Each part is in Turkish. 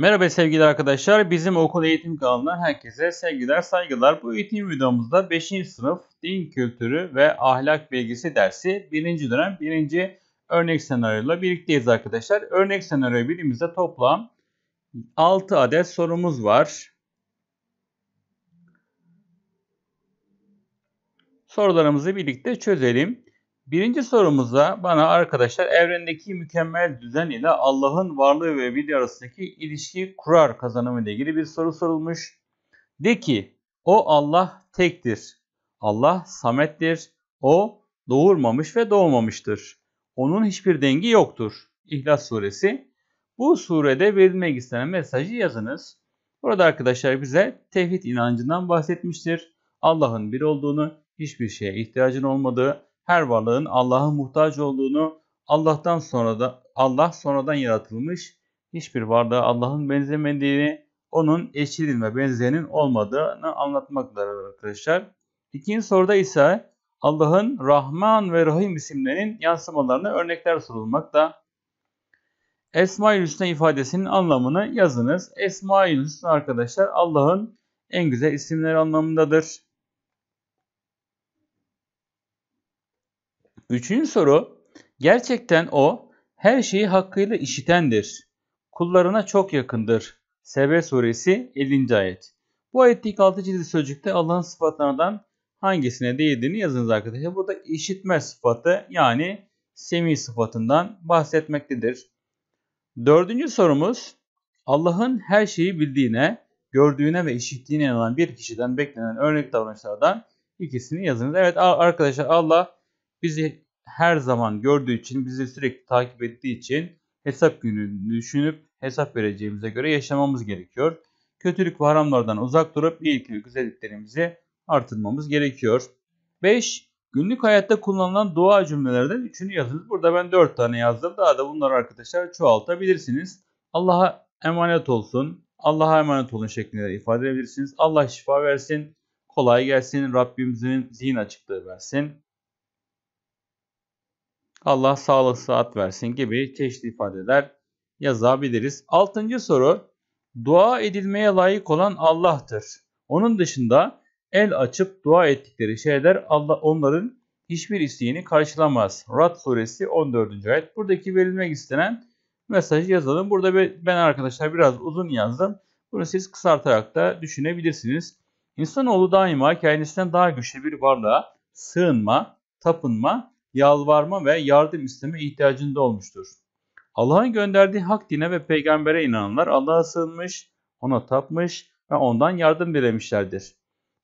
Merhaba sevgili arkadaşlar. Bizim okul eğitim kanalına herkese sevgiler, saygılar. Bu eğitim videomuzda 5. sınıf din kültürü ve ahlak bilgisi dersi 1. dönem 1. örnek senaryoyla birlikteyiz arkadaşlar. Örnek senaryo birimizde toplam 6 adet sorumuz var. Sorularımızı birlikte çözelim. Birinci sorumuzda bana arkadaşlar evrendeki mükemmel düzen ile Allah'ın varlığı ve bilgi arasındaki ilişki kurar kazanımı ile ilgili bir soru sorulmuş. De ki o Allah tektir. Allah samettir. O doğurmamış ve doğmamıştır. Onun hiçbir dengi yoktur. İhlas suresi. Bu surede verilmek istenen mesajı yazınız. Burada arkadaşlar bize tevhid inancından bahsetmiştir. Allah'ın bir olduğunu, hiçbir şeye ihtiyacın olmadığı, her varlığın Allah'a muhtaç olduğunu, Allah'tan sonra da Allah sonradan yaratılmış, hiçbir varlığa Allah'ın benzemediğini, onun eşinin ve benzerinin olmadığını anlatmaktadır arkadaşlar. İkinci soruda ise Allah'ın Rahman ve Rahim isimlerinin yansımalarına örnekler sorulmakta. Esma-ül Hüsna ifadesinin anlamını yazınız. Esma-ül Hüsna arkadaşlar Allah'ın en güzel isimleri anlamındadır. Üçüncü soru. Gerçekten o her şeyi hakkıyla işitendir. Kullarına çok yakındır. Sebe suresi 50. ayet. Bu ayetteki altı cildi sözcükte Allah'ın sıfatlarından hangisine değildiğini yazınız arkadaşlar. Burada işitme sıfatı yani semi sıfatından bahsetmektedir. Dördüncü sorumuz Allah'ın her şeyi bildiğine, gördüğüne ve işittiğine inanan bir kişiden beklenen örnek davranışlardan ikisini yazınız. Evet arkadaşlar Allah bizi her zaman gördüğü için, bizi sürekli takip ettiği için hesap gününü düşünüp hesap vereceğimize göre yaşamamız gerekiyor. Kötülük ve haramlardan uzak durup iyilik ve güzelliklerimizi artırmamız gerekiyor. 5. Günlük hayatta kullanılan dua cümlelerden üçünü yazınız. Burada ben 4 tane yazdım. Daha da bunları arkadaşlar çoğaltabilirsiniz. Allah'a emanet olsun. Allah'a emanet olun şeklinde ifade edebilirsiniz. Allah şifa versin. Kolay gelsin. Rabbimizin zihin açıklığı versin. Allah sağlık sıhhat versin gibi çeşitli ifadeler yazabiliriz. Altıncı soru dua edilmeye layık olan Allah'tır. Onun dışında el açıp dua ettikleri şeyler Allah onların hiçbir isteğini karşılamaz. Rad suresi 14. ayet. Buradaki verilmek istenen mesajı yazalım. Burada ben arkadaşlar biraz uzun yazdım. Bunu siz kısaltarak da düşünebilirsiniz. İnsanoğlu daima kendisinden daha güçlü bir varlığa sığınma, tapınma yalvarma ve yardım isteme ihtiyacında olmuştur. Allah'ın gönderdiği hak dine ve peygambere inananlar Allah'a sığınmış, ona tapmış ve ondan yardım dilemişlerdir.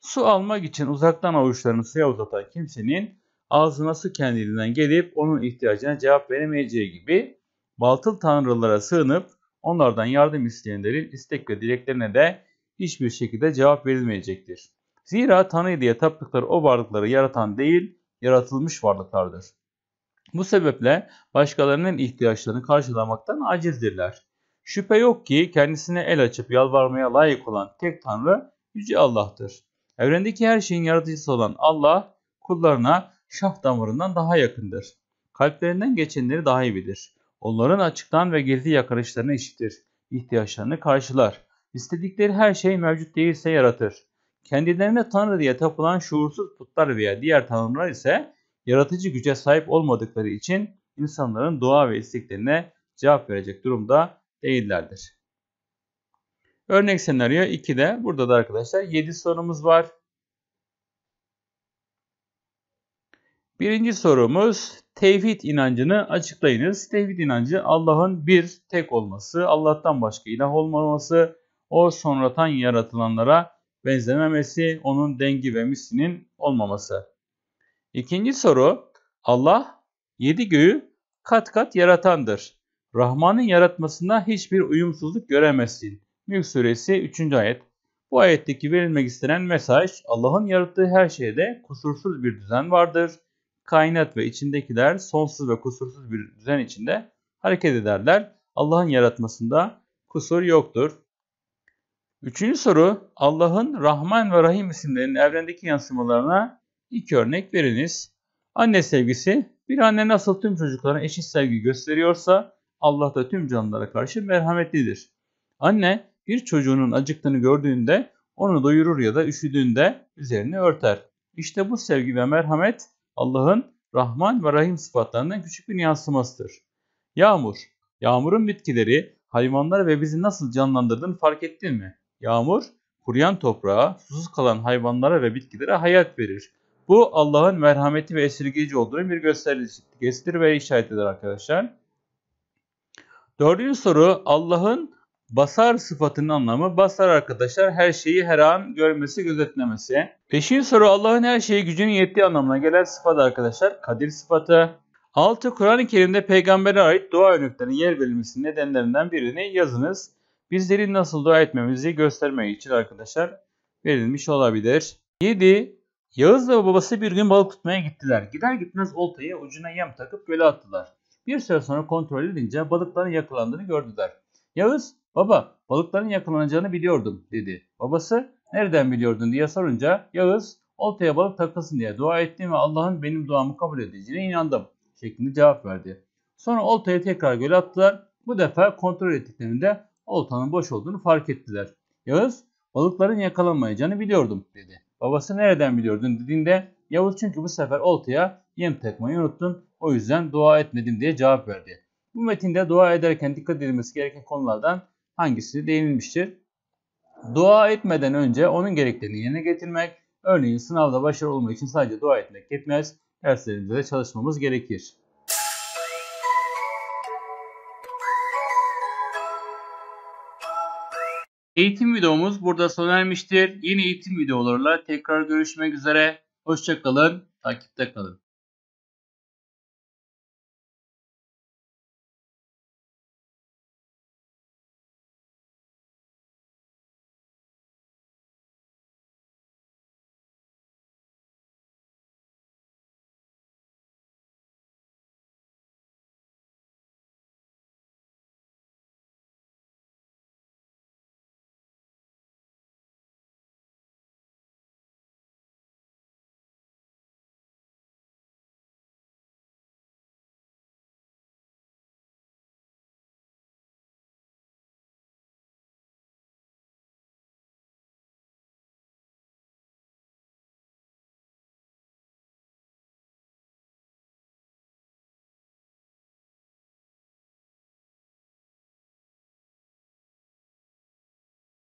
Su almak için uzaktan avuçlarını suya uzatan kimsenin ağzına su kendiliğinden gelip onun ihtiyacına cevap veremeyeceği gibi baltıl tanrılara sığınıp onlardan yardım isteyenlerin istek ve dileklerine de hiçbir şekilde cevap verilmeyecektir. Zira Tanrı diye taptıkları o varlıkları yaratan değil, yaratılmış varlıklardır. Bu sebeple başkalarının ihtiyaçlarını karşılamaktan acizdirler. Şüphe yok ki kendisine el açıp yalvarmaya layık olan tek Tanrı Yüce Allah'tır. Evrendeki her şeyin yaratıcısı olan Allah kullarına şah damarından daha yakındır. Kalplerinden geçenleri daha iyi bilir. Onların açıktan ve gizli yakarışlarını işitir. İhtiyaçlarını karşılar. İstedikleri her şey mevcut değilse yaratır. Kendilerine Tanrı diye tapılan şuursuz putlar veya diğer tanrılar ise yaratıcı güce sahip olmadıkları için insanların dua ve isteklerine cevap verecek durumda değillerdir. Örnek senaryo 2'de burada da arkadaşlar 7 sorumuz var. Birinci sorumuz tevhid inancını açıklayınız. Tevhid inancı Allah'ın bir tek olması, Allah'tan başka ilah olmaması, o sonradan yaratılanlara benzememesi, onun dengi ve mislinin olmaması. İkinci soru, Allah yedi göğü kat kat yaratandır. Rahman'ın yaratmasında hiçbir uyumsuzluk göremezsin. Mülk suresi 3. ayet. Bu ayetteki verilmek istenen mesaj Allah'ın yarattığı her şeyde kusursuz bir düzen vardır. Kainat ve içindekiler sonsuz ve kusursuz bir düzen içinde hareket ederler. Allah'ın yaratmasında kusur yoktur. Üçüncü soru Allah'ın Rahman ve Rahim isimlerinin evrendeki yansımalarına iki örnek veriniz. Anne sevgisi bir anne nasıl tüm çocuklara eşit sevgi gösteriyorsa Allah da tüm canlılara karşı merhametlidir. Anne bir çocuğunun acıktığını gördüğünde onu doyurur ya da üşüdüğünde üzerini örter. İşte bu sevgi ve merhamet Allah'ın Rahman ve Rahim sıfatlarından küçük bir yansımasıdır. Yağmur. Yağmurun bitkileri, hayvanlar ve bizi nasıl canlandırdığını fark ettin mi? Yağmur kuruyan toprağa, susuz kalan hayvanlara ve bitkilere hayat verir. Bu Allah'ın merhameti ve esirgeyici olduğunu bir göstergesidir ve işaret eder arkadaşlar. Dördüncü soru Allah'ın basar sıfatının anlamı. Basar arkadaşlar her şeyi her an görmesi, gözetlemesi. Beşinci soru Allah'ın her şeyi gücünün yettiği anlamına gelen sıfat arkadaşlar. Kadir sıfatı. Altı Kur'an-ı Kerim'de peygambere ait dua örneklerinin yer verilmesinin nedenlerinden birini yazınız bizlerin nasıl dua etmemizi göstermek için arkadaşlar verilmiş olabilir. 7. Yağız ve babası bir gün balık tutmaya gittiler. Gider gitmez oltayı ucuna yem takıp göle attılar. Bir süre sonra kontrol edince balıkların yakalandığını gördüler. Yağız, baba balıkların yakalanacağını biliyordum dedi. Babası, nereden biliyordun diye sorunca Yağız, oltaya balık takılsın diye dua ettim ve Allah'ın benim duamı kabul edeceğine inandım şeklinde cevap verdi. Sonra oltayı tekrar göle attılar. Bu defa kontrol ettiklerinde oltanın boş olduğunu fark ettiler. Yavuz, balıkların yakalanmayacağını biliyordum dedi. Babası nereden biliyordun dediğinde Yavuz çünkü bu sefer oltaya yem takmayı unuttun o yüzden dua etmedim diye cevap verdi. Bu metinde dua ederken dikkat edilmesi gereken konulardan hangisi değinilmiştir? Dua etmeden önce onun gereklerini yerine getirmek, örneğin sınavda başarılı olmak için sadece dua etmek yetmez, derslerimizde de çalışmamız gerekir. Eğitim videomuz burada sona ermiştir. Yeni eğitim videolarla tekrar görüşmek üzere. Hoşçakalın, takipte kalın.